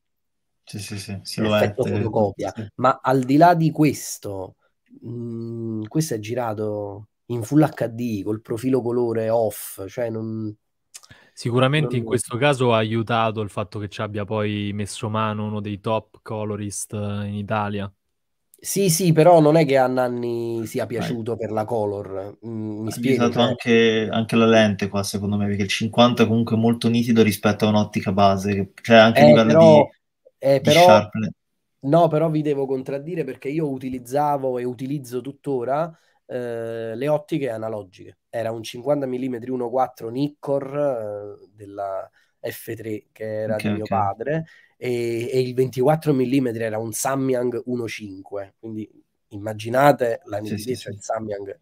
sì, sì, sì, sì effetto fotocopia. Sì. Ma al di là di questo, mh, questo è girato in full HD col profilo colore off, cioè non... Sicuramente in questo caso ha aiutato il fatto che ci abbia poi messo mano uno dei top colorist eh, in Italia. Sì, sì, però non è che a Nanni sia piaciuto Vai. per la color. Mm, mi spiego. Esatto, anche, anche, la lente qua, secondo me, perché il 50 è comunque molto nitido rispetto a un'ottica base, che, cioè anche eh, a livello però, di, eh, di però, sharpness. No, però vi devo contraddire perché io utilizzavo e utilizzo tuttora eh, le ottiche analogiche. Era un 50 mm 1.4 Nikkor eh, della F3 che era okay, di mio okay. padre e, e il 24 mm era un Samyang 1.5, quindi immaginate la nitidezza del sì, sì, Samyang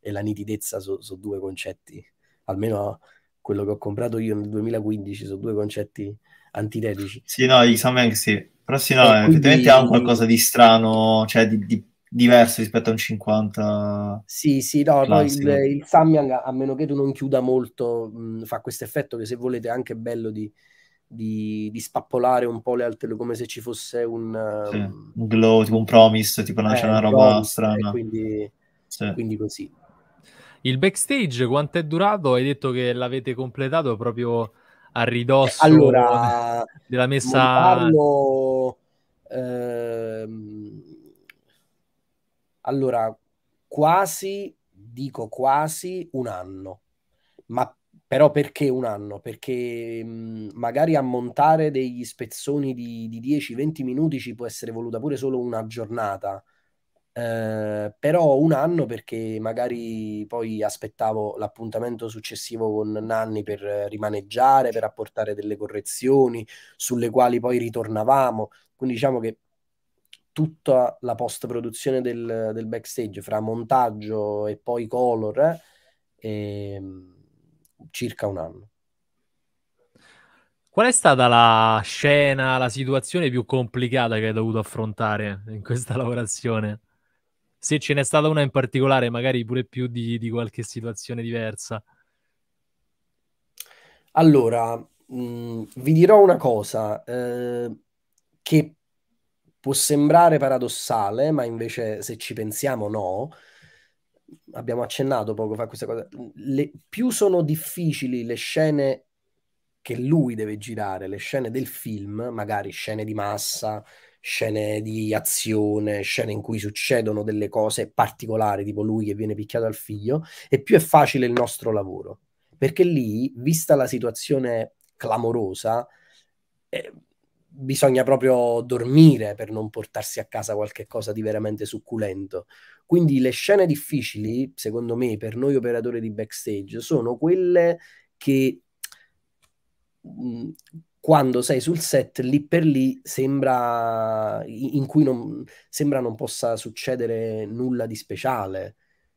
e la nitidezza sono so due concetti, almeno quello che ho comprato io nel 2015 sono due concetti antitetici. Sì, no, i Samyang sì, però sì, no, e effettivamente quindi... ha qualcosa di strano, cioè di, di diverso rispetto a un 50. Sì, sì, no, no il, il Samyang, a meno che tu non chiuda molto, mh, fa questo effetto che se volete è anche bello di, di, di, spappolare un po' le altre, come se ci fosse un, sì, um, un glow, tipo un promise, tipo una, eh, una roba promise, strana. Quindi, sì. quindi, così. Il backstage quanto è durato? Hai detto che l'avete completato proprio a eh, ridosso eh, allora, della messa... Montarlo, ehm, allora, quasi, dico quasi un anno, ma però perché un anno? Perché mh, mhmm, magari a montare degli spezzoni di, di 10-20 minuti ci può essere voluta pure solo una giornata. Eh, però un anno perché magari poi aspettavo l'appuntamento successivo con Nanni per rimaneggiare, per apportare delle correzioni sulle quali poi ritornavamo. Quindi diciamo che tutta la post produzione del, del backstage fra montaggio e poi color eh, e, circa un anno. Qual è stata la scena, la situazione più complicata che hai dovuto affrontare in questa lavorazione? Se ce n'è stata una in particolare, magari pure più di, di qualche situazione diversa. Allora, mh, mm, vi dirò una cosa eh, che può sembrare paradossale, ma invece se ci pensiamo no, abbiamo accennato poco fa questa cosa, le, più sono difficili le scene che lui deve girare, le scene del film, magari scene di massa, scene di azione, scene in cui succedono delle cose particolari, tipo lui che viene picchiato al figlio, e più è facile il nostro lavoro. Perché lì, vista la situazione clamorosa, eh, bisogna proprio dormire per non portarsi a casa qualche cosa di veramente succulento. Quindi le scene difficili, secondo me, per noi operatori di backstage, sono quelle che mm, quando sei sul set lì per lì sembra in cui non, sembra non possa succedere nulla di speciale,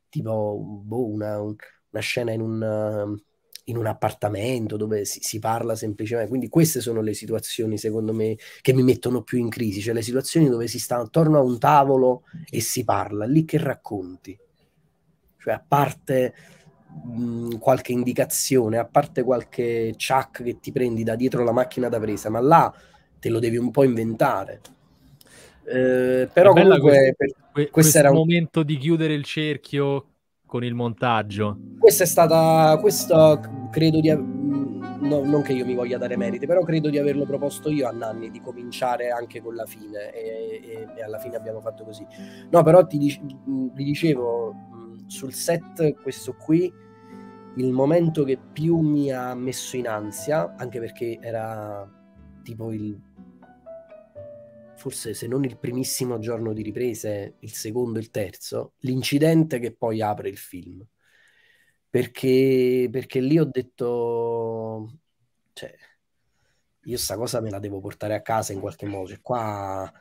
tipo boh, una, una, scena in un in un appartamento dove si, si, parla semplicemente. Quindi queste sono le situazioni, secondo me, che mi mettono più in crisi, cioè le situazioni dove si sta attorno a un tavolo e si parla, lì che racconti. Cioè, a parte mh, mm, qualche indicazione, a parte qualche chuck che ti prendi da dietro la macchina da presa, ma là te lo devi un po' inventare. Eh, però comunque questo, que, questo era un momento di chiudere il cerchio con il montaggio. Questa è stata, questo credo di, no, non che io mi voglia dare meriti, però credo di averlo proposto io a Nanni di cominciare anche con la fine e, e, e alla fine abbiamo fatto così. No, però ti, vi dicevo, sul set questo qui, il momento che più mi ha messo in ansia, anche perché era tipo il forse se non il primissimo giorno di riprese, il secondo, il terzo, l'incidente che poi apre il film. Perché, perché lì ho detto, cioè, io sta cosa me la devo portare a casa in qualche modo, cioè qua,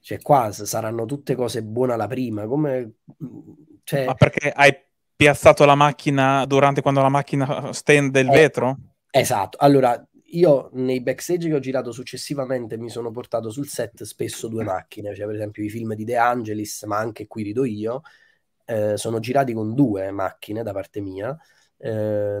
cioè qua saranno tutte cose buone alla prima, come... Mm, cioè... Ma perché hai piazzato la macchina durante quando la macchina stende il eh, vetro? Esatto, allora io nei backstage che ho girato successivamente mi sono portato sul set spesso due macchine, cioè per esempio i film di De Angelis, ma anche qui rido io, eh, sono girati con due macchine da parte mia. Eh,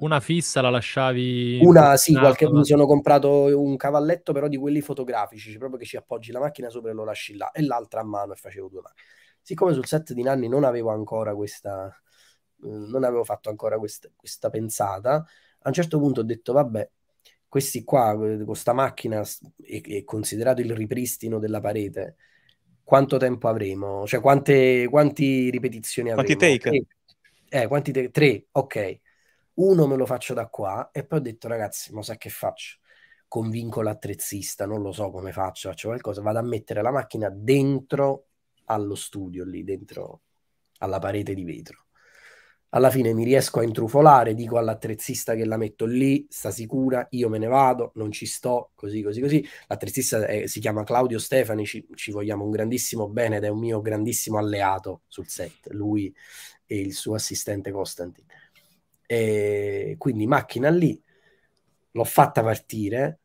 una fissa la lasciavi? Una sì, qualche, mi sono comprato un cavalletto però di quelli fotografici, cioè proprio che ci appoggi la macchina sopra e lo lasci là, e l'altra a mano e facevo due macchine. Siccome sul set di Nanni non avevo ancora questa, eh, non avevo fatto ancora quest- questa pensata, a un certo punto ho detto vabbè, questi qua eh, con questa macchina è, e, considerato il ripristino della parete, quanto tempo avremo? Cioè quante, quanti ripetizioni quanti avremo? Quanti take? Eh, quanti take? Tre, ok. Uno me lo faccio da qua e poi ho detto ragazzi, ma sa che faccio? Convinco l'attrezzista, non lo so come faccio, faccio qualcosa, vado a mettere la macchina dentro allo studio, lì dentro alla parete di vetro alla fine mi riesco a intrufolare, dico all'attrezzista che la metto lì, sta sicura, io me ne vado, non ci sto, così, così, così. L'attrezzista è, eh, si chiama Claudio Stefani, ci, ci, vogliamo un grandissimo bene ed è un mio grandissimo alleato sul set, lui e il suo assistente Costantin. E quindi macchina lì, l'ho fatta partire,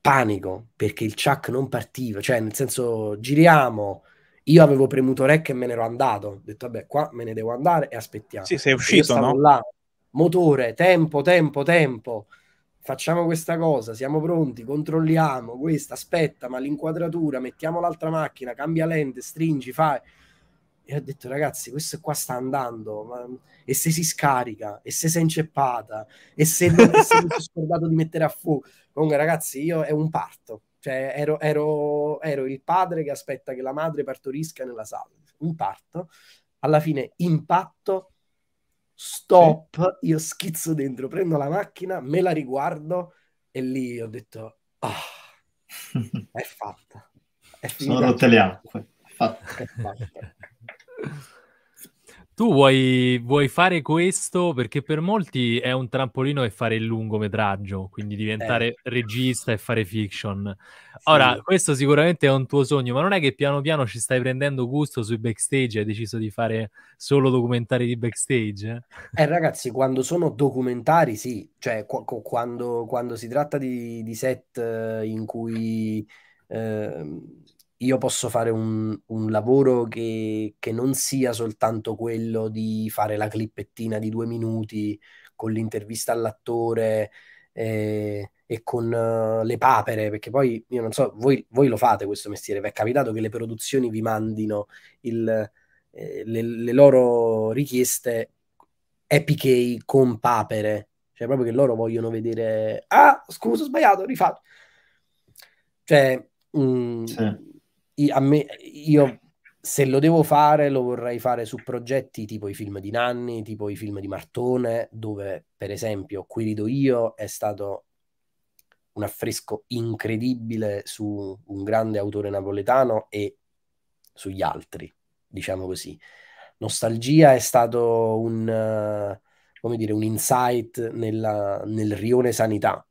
panico, perché il chuck non partiva, cioè nel senso giriamo, io avevo premuto REC e me ne ero andato. Ho detto, vabbè, qua me ne devo andare e aspettiamo. Sì, sei uscito, no? Là, motore, tempo, tempo, tempo. Facciamo questa cosa, siamo pronti, controlliamo questa, aspetta, ma l'inquadratura, mettiamo l'altra macchina, cambia lente, stringi, fai. E ho detto, ragazzi, questo qua sta andando, ma... e se si scarica, e se si è inceppata, e se, non, e se scordato di mettere a fuoco. Comunque, ragazzi, io è un parto, cioè, ero, ero, ero il padre che aspetta che la madre partorisca nella sala. Un parto, alla fine impatto, stop, sì. io schizzo dentro, prendo la macchina, me la riguardo e lì ho detto, ah, oh, è fatta. È Sono rotte le acque. Fatta. È fatta. Tu vuoi, vuoi, fare questo perché per molti è un trampolino e fare il lungometraggio, quindi diventare eh. regista e fare fiction. Sì. Ora, questo sicuramente è un tuo sogno, ma non è che piano piano ci stai prendendo gusto sui backstage e hai deciso di fare solo documentari di backstage? Eh, eh ragazzi, quando sono documentari sì, cioè qu- quando, quando, si tratta di, di set eh, in cui... Eh, io posso fare un, un lavoro che, che, non sia soltanto quello di fare la clippettina di due minuti con l'intervista all'attore eh, e con uh, le papere, perché poi io non so, voi, voi lo fate questo mestiere, vi è capitato che le produzioni vi mandino il, eh, le, le, loro richieste epiche con papere, cioè proprio che loro vogliono vedere, ah scusa ho sbagliato, rifatto. Cioè, Mm, sì io, me, io, eh. se lo devo fare lo vorrei fare su progetti tipo i film di Nanni, tipo i film di Martone, dove per esempio Qui rido io è stato un affresco incredibile su un grande autore napoletano e sugli altri, diciamo così. Nostalgia è stato un, eh, come dire, un insight nella, nel rione sanità,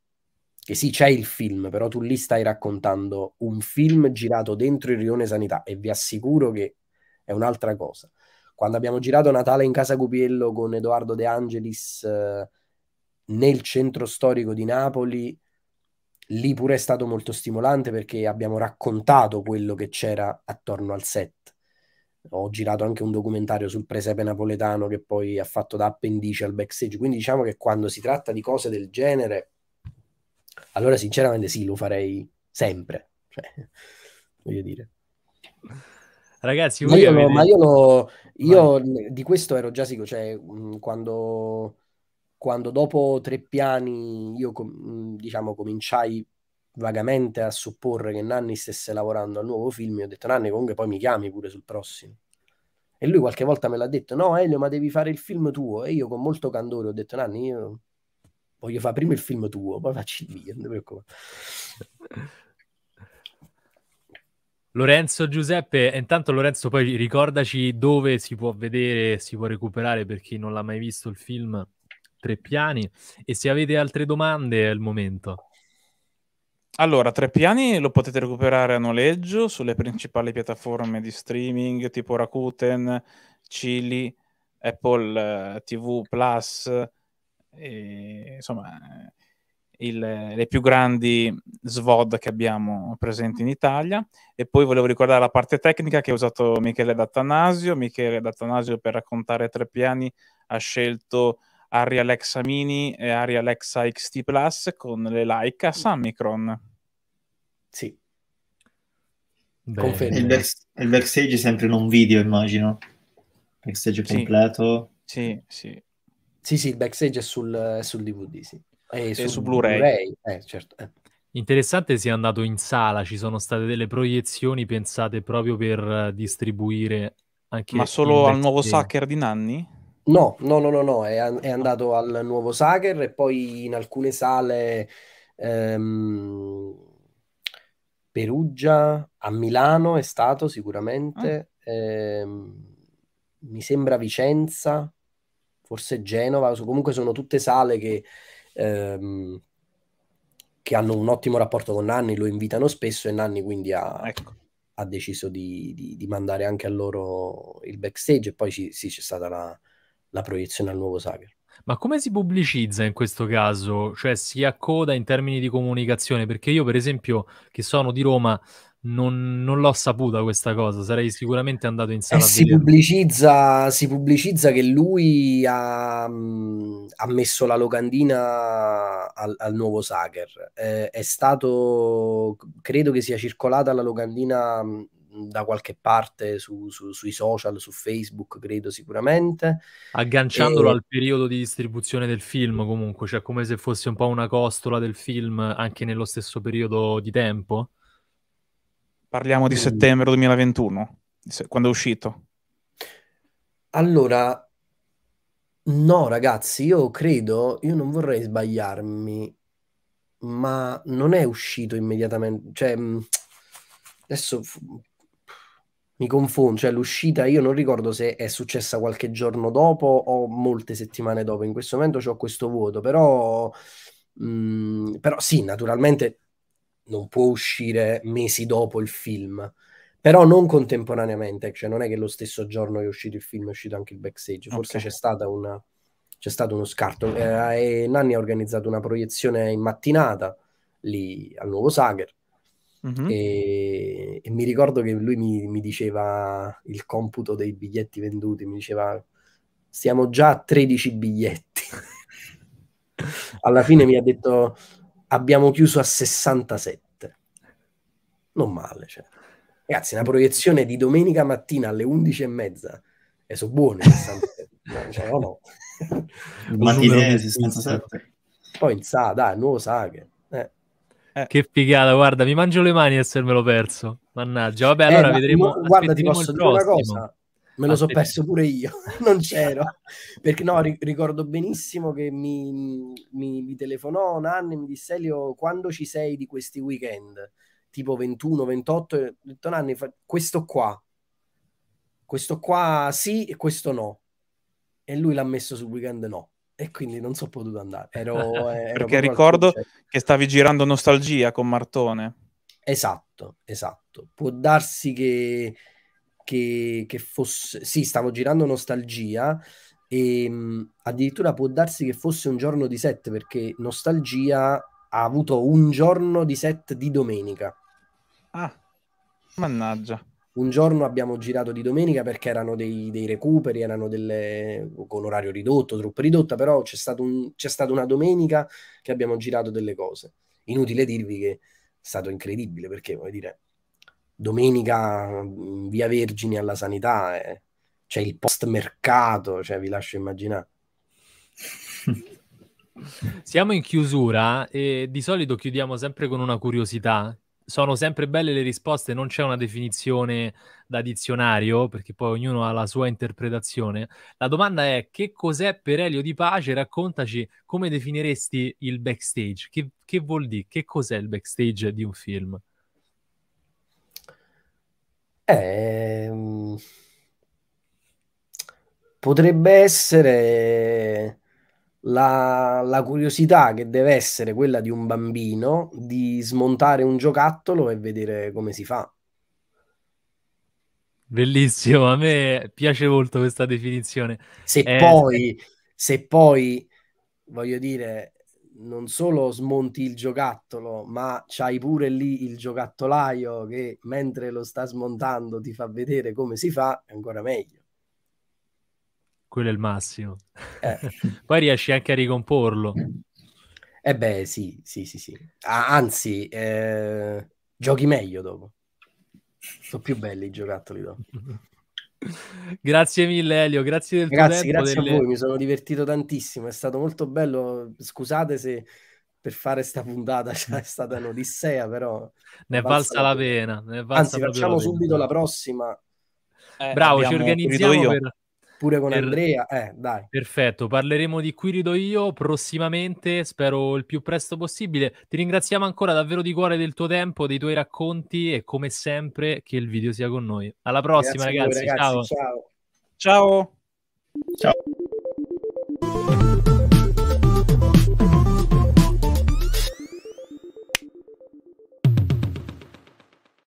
che sì, c'è il film, però tu lì stai raccontando un film girato dentro il rione sanità e vi assicuro che è un'altra cosa. Quando abbiamo girato Natale in Casa Cupiello con Edoardo De Angelis eh, nel centro storico di Napoli, lì pure è stato molto stimolante perché abbiamo raccontato quello che c'era attorno al set. Ho girato anche un documentario sul presepe napoletano che poi ha fatto da appendice al backstage, quindi diciamo che quando si tratta di cose del genere allora sinceramente sì, lo farei sempre. Cioè, voglio dire. Ragazzi, ma io, no, ma io, no, io ma... di questo ero già sicuro, cioè quando, quando, dopo tre piani io com- diciamo cominciai vagamente a supporre che Nanni stesse lavorando al nuovo film, ho detto Nanni comunque poi mi chiami pure sul prossimo. E lui qualche volta me l'ha detto, no Elio ma devi fare il film tuo. E io con molto candore ho detto Nanni io Voglio fare prima il film tuo, poi faccio il mio, non Lorenzo Giuseppe, intanto Lorenzo poi ricordaci dove si può vedere, si può recuperare per chi non l'ha mai visto il film Tre Piani e se avete altre domande è il momento. Allora, Tre Piani lo potete recuperare a noleggio sulle principali piattaforme di streaming tipo Rakuten, Chili, Apple eh, TV Plus, e, insomma, il, le più grandi SVOD che abbiamo presenti in Italia. E poi volevo ricordare la parte tecnica che ha usato Michele D'Attanasio. Michele D'Attanasio per raccontare tre piani ha scelto Aria Alexa Mini e Aria Alexa XT Plus con le Leica Samicron. Sì. Il, back, il, backstage è sempre in un video, immagino. Backstage completo. Sì, sì. sì. Sì, sì, il backstage è sul, è sul DVD, sì. È sul su Blu-ray. Blu-ray. Eh, certo. Eh. Interessante sia andato in sala, ci sono state delle proiezioni pensate proprio per distribuire anche... Ma solo al nuovo Sucker di Nanni? No, no, no, no, no. È, è, andato al nuovo Sucker e poi in alcune sale... Ehm, Perugia, a Milano è stato sicuramente, ah. ehm, mi sembra Vicenza, forse Genova, comunque sono tutte sale che, ehm, che, hanno un ottimo rapporto con Nanni, lo invitano spesso e Nanni quindi ha, ecco. ha deciso di, di, di, mandare anche a loro il backstage e poi sì, sì c'è stata la, la proiezione al nuovo Sager. Ma come si pubblicizza in questo caso? Cioè si accoda in termini di comunicazione? Perché io, per esempio, che sono di Roma, non, non, l'ho saputa questa cosa, sarei sicuramente andato in eh, sala. Eh, si, pubblicizza, si, pubblicizza, che lui ha, mm, ha messo la locandina al, al nuovo Sager. Eh, è stato, credo che sia circolata la locandina mm, da qualche parte su, su, sui social, su Facebook, credo sicuramente. Agganciandolo e... al periodo di distribuzione del film, comunque, cioè come se fosse un po' una costola del film anche nello stesso periodo di tempo. Parliamo di mm. settembre 2021, quando è uscito. Allora, no ragazzi, io credo, io non vorrei sbagliarmi, ma non è uscito immediatamente, cioè mm, adesso mi confondo, cioè l'uscita io non ricordo se è successa qualche giorno dopo o molte settimane dopo, in questo momento ho questo vuoto, però, mh, mm, però sì, naturalmente non può uscire mesi dopo il film, però non contemporaneamente, cioè non è che lo stesso giorno che è uscito il film è uscito anche il backstage, forse okay. c'è stata una c'è stato uno scarto eh, e Nanni ha organizzato una proiezione in mattinata lì al nuovo Sager mm-hmm. e, e, mi ricordo che lui mi, mi diceva il computo dei biglietti venduti, mi diceva siamo già a 13 biglietti. Alla fine mi ha detto abbiamo chiuso a 67. Non male, cioè. Ragazzi, una proiezione di domenica mattina alle 11 e sono buoni 67. no, cioè, no, no. Mattinese 67. Poi in Sa, dai, nuovo Saga. Eh. eh. Che figata, guarda, mi mangio le mani essermelo perso. Mannaggia, vabbè, eh, allora eh, vedremo. No, guarda, ti posso dire una cosa. Me lo sono perso pure io, non c'ero. Perché no, ri- ricordo benissimo che mi, mi, mi telefonò Nanni e mi disse Elio, quando ci sei di questi weekend? Tipo 21, 28, e ho detto Nanni, fa- questo qua. Questo qua sì e questo no. E lui l'ha messo sul weekend no. E quindi non sono potuto andare. Ero, ero Perché ricordo che stavi girando Nostalgia con Martone. Esatto, esatto. Può darsi che che, che fosse... Sì, stavo girando Nostalgia e ehm, mh, addirittura può darsi che fosse un giorno di set perché Nostalgia ha avuto un giorno di set di domenica. Ah, mannaggia. Un giorno abbiamo girato di domenica perché erano dei, dei recuperi, erano delle, con orario ridotto, truppa ridotta, però c'è, stato un, c'è stata una domenica che abbiamo girato delle cose. Inutile dirvi che è stato incredibile perché, vuol dire, domenica mm, via Vergini alla sanità, eh. c'è il post mercato, cioè, vi lascio immaginare. Siamo in chiusura e di solito chiudiamo sempre con una curiosità. Sono sempre belle le risposte, non c'è una definizione da dizionario perché poi ognuno ha la sua interpretazione. La domanda è che cos'è per Elio Di Pace? Raccontaci come definiresti il backstage, che, che vuol dire, che cos'è il backstage di un film? Ehm, potrebbe essere la, la, curiosità che deve essere quella di un bambino di smontare un giocattolo e vedere come si fa. Bellissimo, a me piace molto questa definizione. Se eh, poi, se poi, voglio dire, non solo smonti il giocattolo, ma c'hai pure lì il giocattolaio che mentre lo sta smontando ti fa vedere come si fa, è ancora meglio. Quello è il massimo. Eh. Poi riesci anche a ricomporlo. Eh beh, sì, sì, sì, sì. Ah, anzi, eh, giochi meglio dopo. Sono più belli i giocattoli dopo. grazie mille Elio, grazie del Ragazzi, tuo tempo. Grazie delle... a voi, mi sono divertito tantissimo, è stato molto bello. Scusate se per fare sta puntata cioè, è stata un'odissea, però... Ne è valsa la pena. pena. Ne è valsa Anzi, facciamo la subito la prossima. Eh, Bravo, ci organizziamo per pure con per... Andrea. Eh, dai. Perfetto, parleremo di Quirido io prossimamente, spero il più presto possibile. Ti ringraziamo ancora davvero di cuore del tuo tempo, dei tuoi racconti e come sempre che il video sia con noi. Alla prossima ragazzi, voi, ragazzi, ciao. ciao. Ciao. Ciao.